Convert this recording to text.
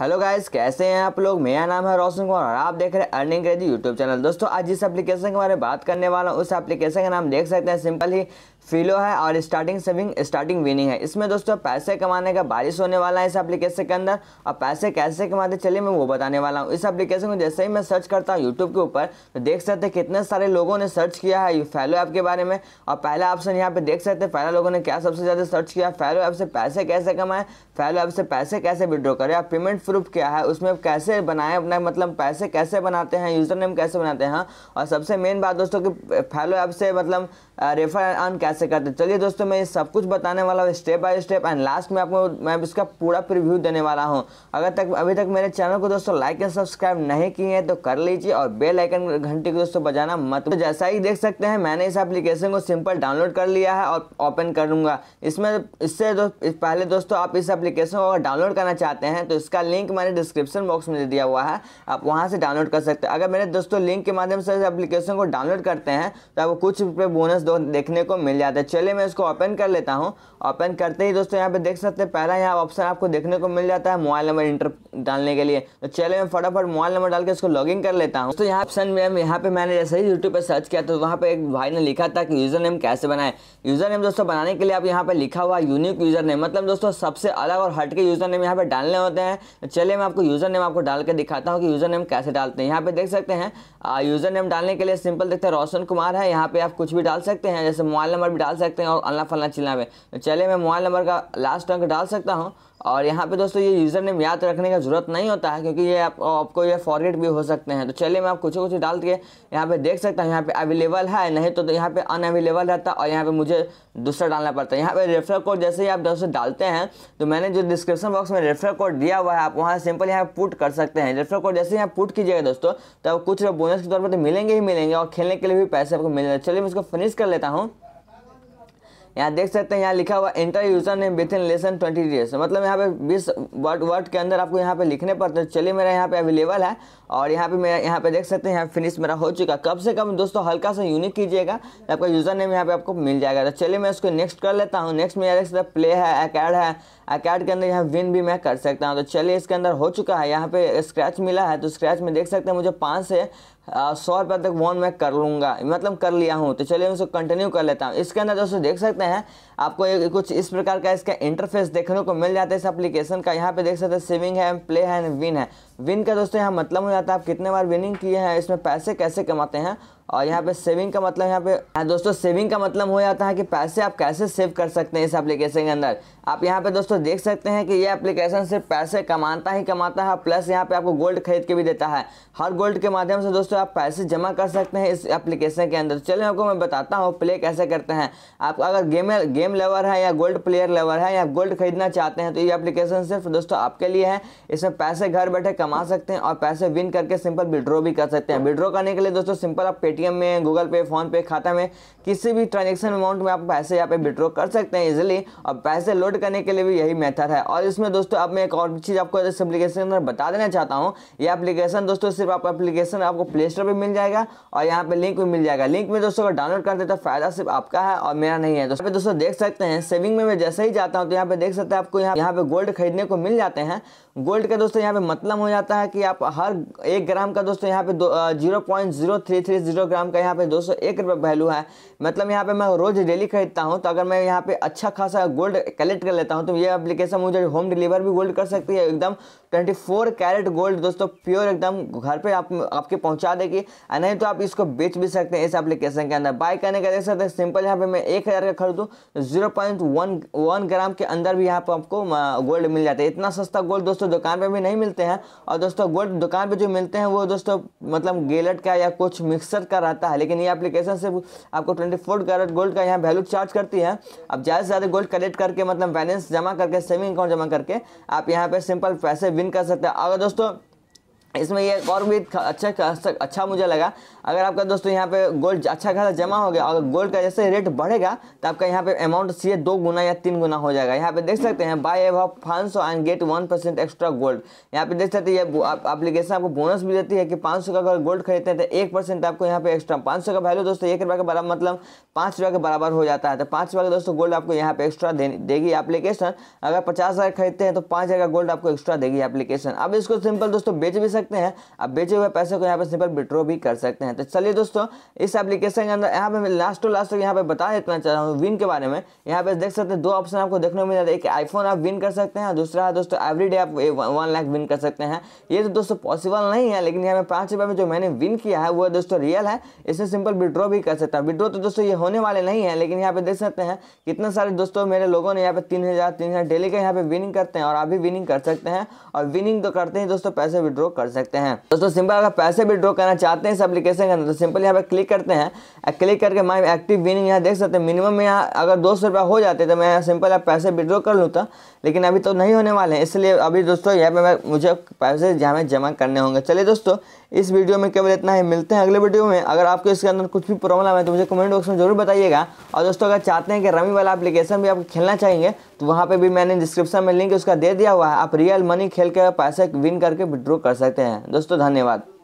Hello guys कैसे हैं आप लोग मेरा नाम है रोशन कुमार और आप देख रहे हैं अर्निंग क्रेजी यूट्यूब चैनल दोस्तों आज जिस एप्लीकेशन के बारे में बात करने वाला हूँ उस एप्लीकेशन का नाम देख सकते हैं सिंपल ही फिलो है और स्टार्टिंग सेविंग स्टार्टिंग विनिंग है इसमें दोस्तों पैसे कमाने का बारिश होने वाला है इस एप्लीकेशन के अंदर और पैसे कैसे कमाते चलिए मैं वो बताने वाला हूँ इस एप्लीकेशन को जैसे ही मैं सर्च करता हूँ यूट्यूब के ऊपर तो देख सकते हैं कितने सारे लोगों ने सर्च किया है फैलो ऐप के बारे में और पहला ऑप्शन यहाँ पे देख सकते हैं पहला लोगों ने क्या सबसे ज़्यादा सर्च किया फैलो ऐप से पैसे कैसे कमाएं फैलो ऐप से पैसे कैसे विड्रॉ करें और पेमेंट प्रूफ क्या है उसमें कैसे बनाएं अपना मतलब पैसे कैसे बनाते हैं यूज़र नेम कैसे बनाते हैं हाँ। और सबसे मेन बात दोस्तों कि फैलो ऐप से मतलब रेफर ऑन कैसे करते हैं चलिए दोस्तों मैं ये सब कुछ बताने वाला हूँ step by step and last में आपको मैं इसका पूरा प्रिव्यू देने वाला हूँ अगर तक अभी तक मेरे चैनल को दोस्तों लाइक एंड सब्सक्राइब नहीं किए हैं तो कर लीजिए और बेल आइकन घंटी को दोस्तों बजाना मत तो जैसा ही देख सकते हैं मैंने इस एप्लीकेशन को सिंपल डाउनलोड कर लिया है और ओपन करूँगा इसमें इससे दो, इस पहले दोस्तों आप इस एप्लीकेशन को अगर डाउनलोड करना चाहते हैं तो इसका लिंक मैंने डिस्क्रिप्शन बॉक्स में दे दिया हुआ है आप वहाँ से डाउनलोड कर सकते हैं अगर मेरे दोस्तों लिंक के माध्यम से इस एप्लीकेशन को डाउनलोड करते हैं तो आपको कुछ रुपये बोनस देखने को मिल जाता है चलिए मैं इसको ओपन कर लेता हूँ ओपन करते ही दोस्तों यहाँ पे देख सकते हैं पहला यहाँ ऑप्शन आपको देखने को मिल जाता है मोबाइल नंबर इंटर डालने के लिए तो चलिए मैं फटाफट मोबाइल नंबर डाल के इसको लॉग कर लेता हूँ तो यहाँ ऑप्शन में यहाँ पे मैंने जैसे ही यूट्यूब पर सर्च किया तो वहाँ पे एक भाई ने लिखा था कि यूज़र नेम कैसे बनाए यूज़र नेम दोस्तों बनाने के लिए आप यहाँ पे लिखा हुआ यूनिक यूज़र नेम मतलब दोस्तों सबसे अलग और हट के यूज़र नेम यहाँ पे डालने होते हैं चलिए मैं आपको यूज़र नेम आपको डाल के दिखाता हूँ कि यूज़र नेम कैसे डालते हैं यहाँ पे देख सकते हैं यूज़र नेम डालने के लिए सिंपल देखते हैं रोशन कुमार है यहाँ पे आप कुछ भी डाल सकते हैं जैसे मोबाइल नंबर नंबर भी डाल सकते हैं और अलना फलना चिल्ला में तो चले मैं मोबाइल नंबर का लास्ट अंक डाल सकता हूँ और यहाँ पे दोस्तों ये यूज़र नेम याद रखने का ज़रूरत नहीं होता है क्योंकि ये आप, आपको ये फॉरगेट भी हो सकते हैं तो चलिए मैं आप कुछ कुछ डाल के यहाँ पे देख सकता हूँ यहाँ पे अवेलेबल है नहीं तो, तो यहाँ पे अनअवेलेबल रहता और यहाँ पे मुझे दूसरा डालना पड़ता है यहाँ पे रेफर कोड जैसे ही आप दोस्तों डालते हैं तो मैंने जो डिस्क्रिप्शन बॉक्स में रेफर कोड दिया हुआ है आप वहाँ सिंपल यहाँ पुट कर सकते हैं रेफर कोड जैसे यहाँ पुट कीजिएगा दोस्तों तब कुछ बोनस के तौर पर तो मिलेंगे ही मिलेंगे और खेलने के लिए भी पैसे आपको मिलेंगे चलिए मैं इसको फिनिश कर लेता हूँ यहाँ देख सकते हैं यहाँ लिखा हुआ enter user name with in lesson twenty days मतलब यहाँ पे बीस वर्ड वर्ड के अंदर आपको यहाँ पे लिखने पड़ते हैं तो चलिए मेरा यहाँ पे अवेलेबल है और यहाँ पे मेरा यहाँ पे देख सकते हैं यहाँ फिनिश मेरा हो चुका कम से कम दोस्तों हल्का सा यूनिक कीजिएगा तो आपका यूजर नेम यहाँ पे आपको मिल जाएगा तो चलिए मैं उसको नेक्स्ट कर लेता हूँ नेक्स्ट में यहाँ देख सकते प्ले है अकेड है अकेड के अंदर यहाँ विन भी मैं कर सकता हूँ तो चलिए इसके अंदर हो चुका है यहाँ पे स्क्रैच मिला है तो स्क्रैच में देख सकते हैं मुझे पाँच से सौ रुपये तक वन मैं कर लूँगा मतलब कर लिया हूँ तो चलिए मैं उसको कंटिन्यू कर लेता हूँ इसके अंदर दोस्तों देख सकते हैं आपको एक कुछ इस प्रकार का इसका इंटरफेस देखने को मिल जाता है इस एप्लीकेशन का यहाँ पे देख सकते हैं सेविंग है प्ले है एंड विन है विन का दोस्तों यहाँ मतलब हो जाता है आप कितने बार विनिंग किए हैं इसमें पैसे कैसे कमाते हैं और यहाँ पे सेविंग का मतलब यहाँ पे हाँ दोस्तों सेविंग का मतलब हो जाता है कि पैसे आप कैसे सेव कर सकते हैं इस एप्लीकेशन के अंदर आप यहाँ पे दोस्तों देख सकते हैं कि ये एप्लीकेशन सिर्फ पैसे कमाता ही कमाता है प्लस यहाँ पे आपको गोल्ड खरीद के भी देता है हर गोल्ड के माध्यम से दोस्तों आप पैसे जमा कर सकते हैं इस एप्लीकेशन के अंदर चलिए आपको मैं बताता हूँ प्ले कैसे करते हैं आप अगर गेम गेम लेवर है या गोल्ड प्लेयर लेवर है या गोल्ड खरीदना चाहते हैं तो ये एप्लीकेशन सिर्फ दोस्तों आपके लिए है इसमें पैसे घर बैठे कमा कमा सकते हैं और पैसे विन करके सिंपल विड्रॉ भी कर सकते हैं विड्रॉ करने के लिए दोस्तों सिंपल आप पेटीएम में गूगल पे फोनपे खाता में किसी भी ट्रांजेक्शन अमाउंट में आप पैसे यहाँ पे विड्रो कर सकते हैं इजिली और पैसे लोड करने के लिए भी यही मेथड है और इसमें दोस्तों अब मैं एक और चीज़ आपको इस एप्लीकेशन के अंदर बता देना चाहता हूँ ये एप्लीकेशन दोस्तों सिर्फ आप एप्लीकेशन आपको प्ले स्टोर पर मिल जाएगा और यहाँ पर लिंक भी मिल जाएगा लिंक में दोस्तों अगर डाउनलोड करते तो फायदा सिर्फ आपका है और मेरा नहीं है दोस्तों दोस्तों देख सकते हैं सेविंग में मैं जैसे ही जाता हूँ तो यहाँ पे देख सकते हैं आपको यहाँ पे गोल्ड खरीदने को मिल जाते हैं गोल्ड का दोस्तों यहाँ पे मतलब हो जाता है कि आप हर एक ग्राम का दोस्तों यहाँ पे दो zero point zero three three zero gram का यहाँ पे दो सौ एक रुपये वैल्यू है मतलब यहाँ पे मैं रोज डेली खरीदता हूँ तो अगर मैं यहाँ पे अच्छा खासा गोल्ड कलेक्ट कर लेता हूँ तो ये अप्लीकेशन मुझे होम डिलीवर भी गोल्ड कर सकती है एकदम ट्वेंटी फोर कैरेट गोल्ड दोस्तों प्योर एकदम घर पर आप आपके पहुँचा देगी नहीं तो आप इसको बेच भी सकते हैं इस एप्लीकेशन के अंदर बाय करने का देख सकते हैं सिंपल यहाँ पे मैं एक हज़ार का खरीदूँ zero point one one gram के अंदर भी यहाँ पर आपको गोल्ड मिल जाता है इतना सस्ता गोल्ड दोस्तों दोस्तों दुकान पे भी नहीं मिलते हैं और दोस्तों गोल्ड दुकान पे जो मिलते हैं वो दोस्तों मतलब गेलट का या कुछ मिक्सर का रहता है लेकिन ये एप्लीकेशन से आपको ट्वेंटी फोर कैरेट गोल्ड का यहाँ वैल्यू चार्ज करती है अब ज़्यादा से ज़्यादा गोल्ड कलेक्ट करके मतलब बैलेंस जमा करके सेविंग अकाउंट जमा करके आप यहाँ पर सिंपल पैसे विन कर सकते हैं अगर दोस्तों इसमें ये और भी अच्छा खासा अच्छा मुझे लगा अगर आपका दोस्तों यहाँ पे गोल्ड अच्छा खासा जमा हो गया अगर गोल्ड का जैसे रेट बढ़ेगा तो आपका यहाँ पे अमाउंट सीधे दो गुना या तीन गुना हो जाएगा यहाँ पे देख सकते हैं बाय एव पाँच सौ and get one percent extra gold यहाँ पे देख सकते हैं ये आपको बोनस भी देती है कि पाँच का अगर गोल्ड खरीदते हैं तो एक परसेंट आपको यहाँ पे एक्स्ट्रा पाँच का वैल्यू दोस्तों एक रुपये के बराबर मतलब पाँच रुपये के बराबर हो जाता है तो पाँच रुपये का दोस्तों गोल्ड आपको यहाँ पे एक्स्ट्रा देगी एप्लीकेशन अगर पचास खरीदते हैं तो पाँच का गोल्ड आपको एक्स्ट्रा देगी एप्लीकेशन अब इसको सिंपल दोस्तों बेच भी सकते हैं आप बेचे हुए पैसे को यहाँ पर सिंपल विड्रॉ भी कर सकते हैं तो चलिए दोस्तों इस एप्लीकेशन के अंदर यहाँ पर लास्ट टू लास्ट यहाँ पर बता देना चाह रहा हूँ विन के बारे में यहाँ पर देख सकते हैं दो ऑप्शन आपको देखने को मिल जाता है एक आईफोन आप विन कर सकते हैं दूसरा है दोस्तों एवरीडे आप वन लाख विन कर सकते हैं ये तो दोस्तों पॉसिबल नहीं है लेकिन यहाँ पर पाँच में जो मैंने विन किया है वो दोस्तों रियल है इसे सिंपल विड्रॉ भी कर सकता है विड्रॉ तो दोस्तों ये होने वाले नहीं है लेकिन यहाँ पर देख सकते हैं कितने सारे दोस्तों मेरे लोगों ने यहाँ पर तीन हज़ार डेली का यहाँ पर विनिंग करते हैं और आप भी विनिंग कर सकते हैं और विनिंग तो करते ही दोस्तों पैसे विड्रॉ कर सकते हैं दोस्तों सिंपल अगर पैसे भी ड्रॉ करना चाहते हैं इस एप्लीकेशन के अंदर तो सिंपल यहाँ पर क्लिक करते हैं क्लिक करके माई एक्टिव विनिंग यहाँ देख सकते हैं मिनिमम में यहाँ अगर दो सौ रुपया हो जाते तो मैं यहाँ सिंपल आप पैसे विड्रॉ कर लूँ था तो। लेकिन अभी तो नहीं होने वाले हैं इसलिए अभी दोस्तों यहाँ पर मुझे पैसे यहाँ जमा करने होंगे चलिए दोस्तों इस वीडियो में केवल इतना ही मिलते हैं अगले वीडियो में अगर आपको इसके अंदर कुछ भी प्रॉब्लम है तो मुझे कमेंट बॉक्स में जरूर बताइएगा और दोस्तों अगर चाहते हैं कि रमी वाला एप्लीकेशन भी आप खेलना चाहेंगे तो वहाँ पर भी मैंने डिस्क्रिप्शन में लिंक उसका दे दिया हुआ है आप रियल मनी खेल के पैसे विन करके विड्रॉ कर सकते हैं दोस्तों धन्यवाद